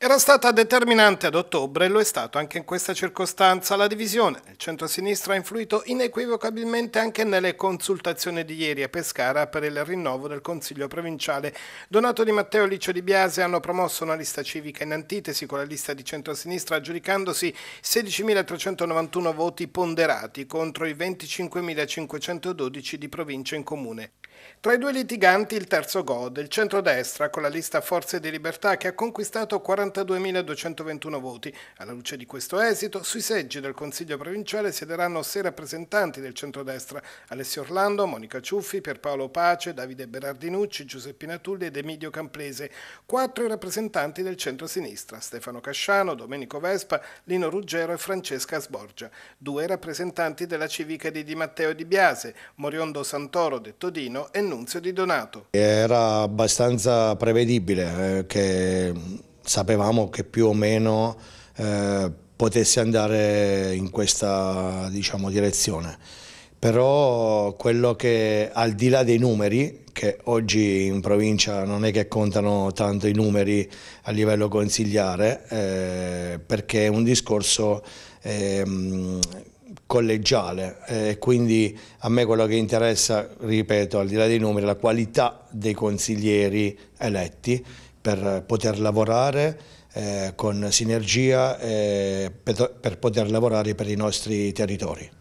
Era stata determinante ad ottobre e lo è stato anche in questa circostanza la divisione. Il centro-sinistra ha influito inequivocabilmente anche nelle consultazioni di ieri a Pescara per il rinnovo del Consiglio provinciale. Donato Di Matteo e Licio Di Biase hanno promosso una lista civica in antitesi con la lista di centro-sinistra aggiudicandosi 16.391 voti ponderati contro i 25.512 di provincia in comune. Tra i due litiganti il terzo gode, il centro-destra con la lista Forze di Libertà che ha conquistato 40 42.221 voti. Alla luce di questo esito, sui seggi del Consiglio provinciale siederanno sei rappresentanti del centrodestra, Alessio Orlando, Monica Ciuffi, Pierpaolo Pace, Davide Berardinucci, Giuseppina Tulli ed Emilio Camplese, quattro i rappresentanti del centro-sinistra, Stefano Casciano, Domenico Vespa, Lino Ruggero e Francesca Sborgia, due rappresentanti della civica di Di Matteo Di Biase, Moriondo Santoro de Todino e Nunzio Di Donato. Era abbastanza prevedibile eh, che sapevamo che più o meno eh, potesse andare in questa diciamo, direzione. Però quello che al di là dei numeri, che oggi in provincia non è che contano tanto i numeri a livello consigliare, eh, perché è un discorso eh, collegiale eh, quindi a me quello che interessa, ripeto, al di là dei numeri, la qualità dei consiglieri eletti, per poter lavorare eh, con sinergia eh, per, per poter lavorare per i nostri territori.